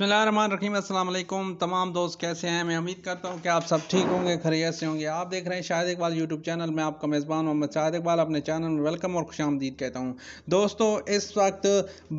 बसमीम अल्लाम तमाम दोस्त कैसे हैं मैं उम्मीद करता हूं कि आप सब ठीक होंगे खरीत से होंगे आप देख रहे हैं शाहिद इकबाल यूट्यूब चैनल में आपका मेज़बान मोहम्मद शाहिद इकबाल अपने चैनल में वेलकम और खुश आमदीद कहता हूं दोस्तों इस वक्त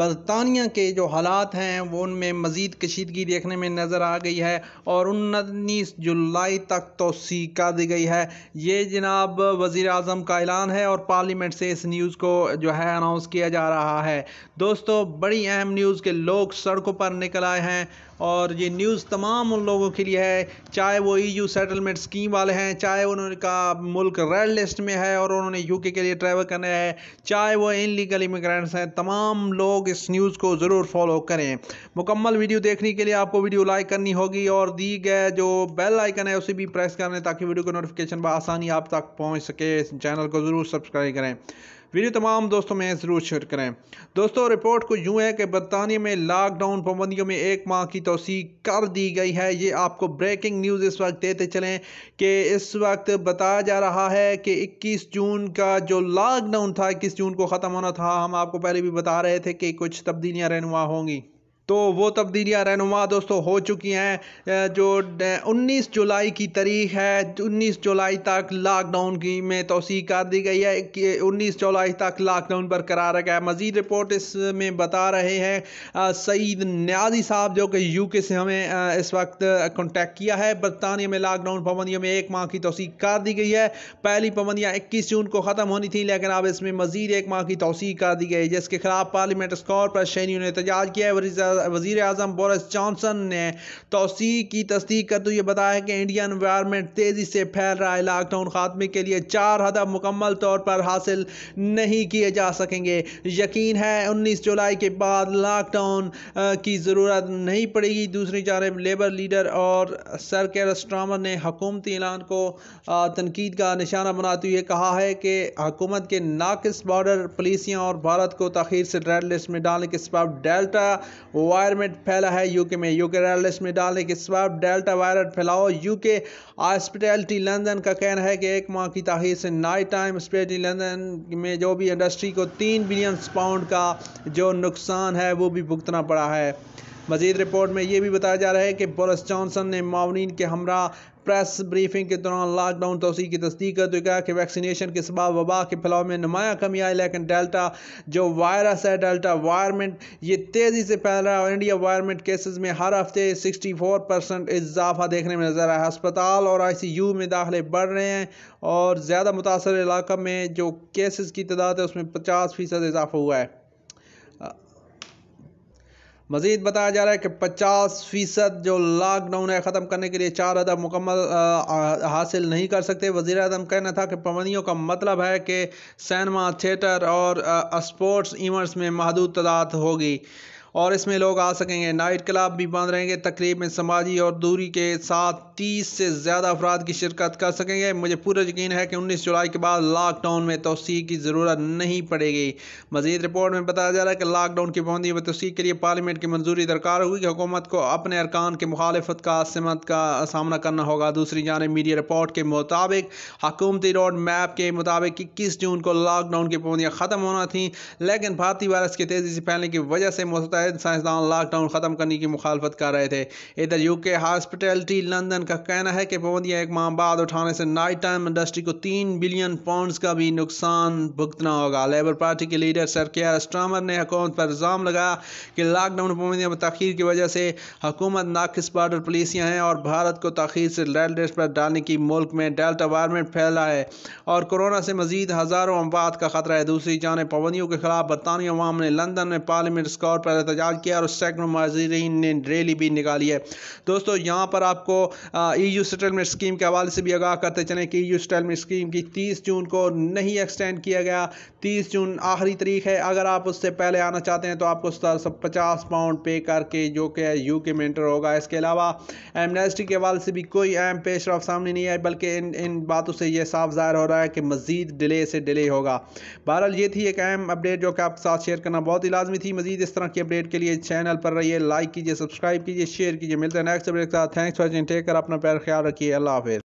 बरतानिया के जो हालात हैं वो उनमें मज़ीद कशीदगी देखने में नज़र आ गई है और उन्नीस जुलाई तक तोसी कर दी गई है ये जनाब वज़ी अजम का ऐलान है और पार्लीमेंट से इस न्यूज़ को जो है अनाउंस किया जा रहा है दोस्तों बड़ी अहम न्यूज़ के लोग सड़कों पर निकल आए हैं और ये न्यूज़ तमाम उन लोगों के लिए है चाहे वो यू सेटलमेंट स्कीम वाले हैं चाहे उन्होंने मुल्क रेड लिस्ट में है और उन्होंने यूके के लिए ट्रैवल करना है चाहे वो इनलीगल इमिग्रेंट्स हैं तमाम लोग इस न्यूज़ को ज़रूर फॉलो करें मुकम्मल वीडियो देखने के लिए आपको वीडियो लाइक करनी होगी और दी गए जो बेल आइकन है उसे भी प्रेस करें ताकि वीडियो का नोटिफिकेशन बसानी आप तक पहुँच सके चैनल को ज़रूर सब्सक्राइब करें वीडियो तमाम दोस्तों में ज़रूर शेयर करें दोस्तों रिपोर्ट को यूँ है कि बरतानिया में लॉकडाउन पाबंदियों में एक माह की तोसी कर दी गई है ये आपको ब्रेकिंग न्यूज़ इस वक्त देते चलें कि इस वक्त बताया जा रहा है कि इक्कीस जून का जो लॉकडाउन था इक्कीस जून को ख़त्म होना था हम आपको पहले भी बता रहे थे कि कुछ तब्दीलियाँ रहनुमा होंगी तो वो तब्दीलियाँ रहनुमा दोस्तों हो चुकी हैं जो 19 जुलाई की तारीख है 19 जुलाई तक लॉकडाउन की में तोसी कर दी गई है कि जुलाई तक लॉकडाउन बरकरार रखा है मज़ीद रिपोर्ट इसमें बता रहे हैं सईद न्याजी साहब जो कि के से हमें इस वक्त कॉन्टैक्ट किया है बरतानिया में लॉकडाउन पाबंदियों में एक माह की तोसी कर दी गई है पहली पाबंदियाँ इक्कीस जून को ख़त्म होनी थी लेकिन अब इसमें मज़ीद एक माह की तोसी कर दी गई है जिसके खिलाफ पार्लियामेंट स्कोर पर शहरी ने एहत किया है वजीर अजम बोरिस जॉनसन ने तोसी की तस्दीक करते हुए बताया कि इंडिया इन्वायरमेंट तेज़ी से फैल रहा है लॉकडाउन खात्मे के लिए चार हदफ मुकम्मल तौर पर हासिल नहीं किए जा सकेंगे यकीन है उन्नीस जुलाई के बाद लॉकडाउन की ज़रूरत नहीं पड़ेगी दूसरी जानब लेबर लीडर और सर के ने हकूमती ऐलान को तनकीद का निशाना बनाते हुए कहा है कि हकूमत के नाकस बॉर्डर पुलिसियाँ और भारत को तखीर से रेड लिस्ट में डालने के सब डेल्टा वायरमेंट फैला है यूके में यूके रेलस में डालने के सब डेल्टा वायरस फैलाओ यूके हॉस्पिटलिटी लंदन का कहना है कि एक माह की तहिर से नाइट टाइम हॉस्पिटलिटी लंदन में जो भी इंडस्ट्री को तीन बिलियन पाउंड का जो नुकसान है वो भी भुगतना पड़ा है मजीद रिपोर्ट में ये भी बताया जा रहा है कि बोरस जॉनसन ने मावनीन के हमरा प्रेस ब्रीफिंग के दौरान लॉकडाउन तोसी की तस्दीक करते हुए कहा कि वैक्सीनेशन के सबाब वबा के फैलाव में नुमाया कमी आई लेकिन डेल्टा जो वायरस है डेल्टा वायरमेंट ये तेज़ी से फैल रहा है और इंडिया वायरमेंट केसेस में हर हफ्ते सिक्सटी फोर परसेंट इजाफा देखने में नज़र आया अस्पताल और आई सी यू में दाखिले बढ़ रहे हैं और ज़्यादा मुतासर इलाकों में जो केसेस की तादाद है उसमें पचास फ़ीसद इजाफा हुआ है मज़ीद बताया जा रहा है कि पचास फ़ीसद जो लॉकडाउन है ख़त्म करने के लिए चार अदब मुकम्मल हासिल नहीं कर सकते वज़ी अजम कहना था कि पाबंदियों का मतलब है कि सैनमा थिएटर और स्पोर्ट्स इवेंट्स में महदूद तादाद होगी और इसमें लोग आ सकेंगे नाइट क्लब भी बंद रहेंगे तकरीब में समाजी और दूरी के साथ तीस से ज़्यादा अफराद की शिरकत कर सकेंगे मुझे पूरा यकीन है कि उन्नीस जुलाई के बाद लॉकडाउन में तोसी की ज़रूरत नहीं पड़ेगी मजीद रिपोर्ट में बताया जा रहा है कि लॉकडाउन की पाबंदी व तोसी के लिए पार्लियामेंट की मंजूरी दरकार हुई कि हुकूमत को अपने अरकान के मुखालफत का समत का सामना करना होगा दूसरी जानब मीडिया रिपोर्ट के मुताबिक हकूमती रोड मैप के मुताबिक इक्कीस जून को लॉकडाउन की पाबंदियाँ ख़त्म होना थी लेकिन भारतीय वायरस की तेज़ी से फैलने की वजह से मुस्तैद अवैध साइंसदान लॉकडाउन ख़त्म करने की मुखालफत कर रहे थे इधर यूके हॉस्पिटलिटी लंदन का कहना है कि पाबंदियाँ एक माह बाद उठाने से नाइट टाइम इंडस्ट्री को तीन बिलियन पाउंडस का भी नुकसान भुगतना होगा लेबर पार्टी के leader sir Keir Starmer ने हुकूमत पर इल्ज़ाम लगाया कि लॉकडाउन पाबंदियों में तखीर की वजह से हुकूमत नाकिस बॉर्डर पुलिसियाँ हैं और भारत को तखीर से रेड लिस्ट पर डालने की मुल्क में डेल्टा वायरमेंट फैला है और कोरोना से मजीद हज़ारों अमवात का खतरा है दूसरी जानब पाबंदियों के खिलाफ बरतानी अवाम ने लंदन में पार्लियामेंट स्कोर पर एहतजाज किया और सैकड़ों माजरीन ने रैली भी निकाली है दोस्तों यहाँ पर आपको ई यू सेटलमेंट स्कीम के हवाले से भी आगाह करते चलें कि ई यू सेटलमेंट स्कीम की तीस जून को नहीं एक्सटेंड किया गया तीस जून आखिरी तारीख है अगर आप उससे पहले आना चाहते हैं तो आपको सौ पचास पाउंड पे करके जो कि यू के मेंटर होगा इसके अलावा एमनेस्टी के हवाले से भी कोई अहम पेश रफ सामने नहीं आई बल्कि इन इन बातों से यह साफ ज़ाहिर हो रहा है कि मज़ीद डिले से डिले होगा बहरहाल ये थी एक अहम अपडेट जो कि आपके साथ शेयर करना बहुत ही लाजमी थी मज़ीद इस तरह की अपडेट अपडेट के लिए चैनल पर रहिए लाइक कीजिए सब्सक्राइब कीजिए शेयर कीजिए मिलते हैं नेक्स्ट अपडेट के साथ थैंक्स फॉर वॉचिंग टेक कर अपना प्यार ख्याल रखिए अल्लाह हाफिज़